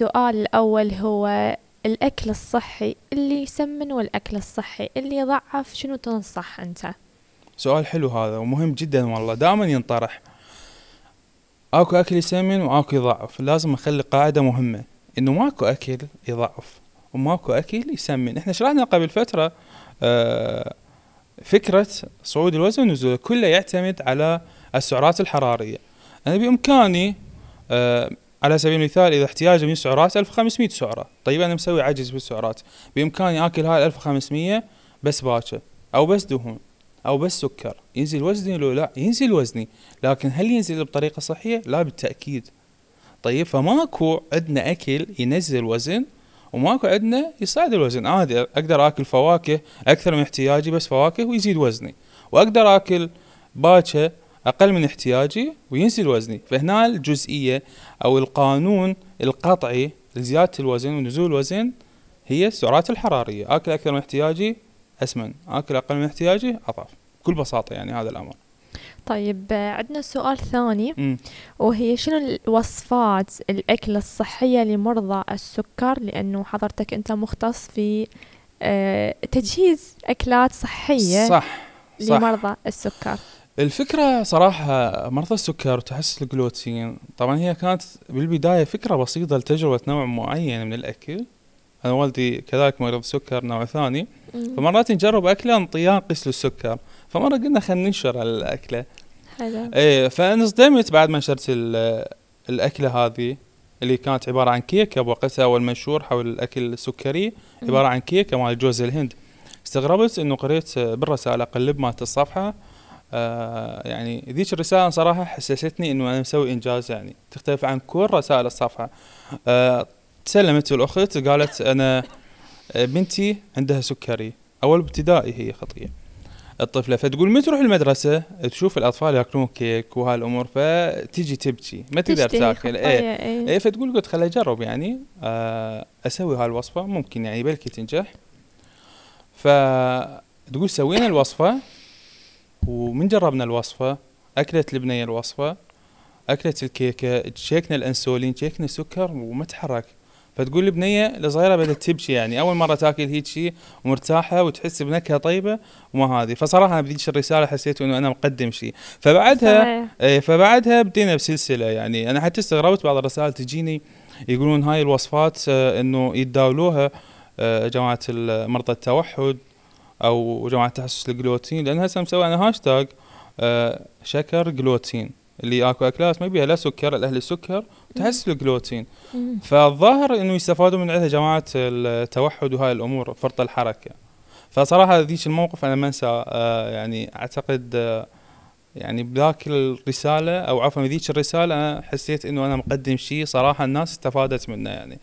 السؤال الأول هو الأكل الصحي اللي يسمن والأكل الصحي اللي يضعف شنو تنصح أنت؟ سؤال حلو هذا ومهم جدا والله دائما ينطرح اكو اكل يسمن واكو يضعف لازم اخلي قاعدة مهمة انه ماكو اكل يضعف وماكو اكل يسمن احنا شرحنا قبل فترة آه فكرة صعود الوزن ونزوله كله يعتمد على السعرات الحرارية انا بامكاني آه على سبيل المثال اذا احتياجي من سعرات 1500 سعره طيب انا مسوي عجز بالسعرات بامكاني اكل هاي 1500 بس باكر او بس دهون او بس سكر ينزل وزني لو لا ينزل وزني لكن هل ينزل بطريقه صحيه لا بالتاكيد طيب فماكو عندنا اكل ينزل الوزن وماكو عندنا يصعد الوزن عادي اقدر اكل فواكه اكثر من احتياجي بس فواكه ويزيد وزني واقدر اكل باكه اقل من احتياجي وينزل وزني فهنا الجزئيه او القانون القطعي لزياده الوزن ونزول الوزن هي السعرات الحراريه اكل اكثر من احتياجي اسمن اكل اقل من احتياجي اضعف بكل بساطه يعني هذا الامر طيب عندنا سؤال ثاني م. وهي شنو الوصفات الأكل الصحية لمرضى السكر لأنه حضرتك أنت مختص في آه، تجهيز أكلات صحية صح لمرضى صح. السكر الفكرة صراحة مرضى السكر وتحسس الجلوتين طبعا هي كانت بالبداية فكرة بسيطة لتجربة نوع معين من الأكل أنا والدي كذلك مريض سكر نوع ثاني فمرات نجرب أكلة انطياقس للسكر فمرة قلنا خلينا ننشر الأكلة حلو إيه فانصدمت بعد ما نشرت الأكلة هذه اللي كانت عبارة عن كيكة بوقتها والمنشور حول الأكل السكري عبارة عن كيكة مال جوز الهند استغربت انه قريت بالرسالة قلب مالت الصفحة آه، يعني ذيك الرسالة صراحة حسستني انه انا مسوي انجاز يعني تختلف عن كل رسائل الصفحة آه تسلمت الاخت قالت انا آه، بنتي عندها سكري اول ابتدائي هي خطية الطفلة فتقول من تروح المدرسة تشوف الأطفال ياكلون كيك وهالأمور فتيجي تبكي ما تقدر تاكل اي إيه. إيه. فتقول قلت خليني أجرب يعني اسوي آه، أسوي هالوصفة ممكن يعني بلكي تنجح فتقول سوينا الوصفة ومن جربنا الوصفة أكلت البنية الوصفة أكلت الكيكة شيكنا الأنسولين شيكنا السكر وما تحرك فتقول البنية الصغيرة بدأت تبكي يعني أول مرة تاكل هيك شيء ومرتاحة وتحس بنكهة طيبة وما هذه فصراحة أنا بذيك الرسالة حسيت إنه أنا مقدم شيء فبعدها صحيح. إيه، فبعدها بدينا بسلسلة يعني أنا حتى استغربت بعض الرسائل تجيني يقولون هاي الوصفات آه، إنه يتداولوها آه، جماعة مرضى التوحد او جماعه تحسس الجلوتين لان هسه مسوي انا هاشتاج آه شكر جلوتين اللي اكو اكلات ما بيها لا سكر الاهل السكر تحسس الجلوتين فالظاهر انه يستفادوا من عندها جماعه التوحد وهاي الامور فرط الحركه فصراحه ذيك الموقف انا ما انسى آه يعني اعتقد آه يعني بذاك الرساله او عفوا بذيك الرساله انا حسيت انه انا مقدم شيء صراحه الناس استفادت منه يعني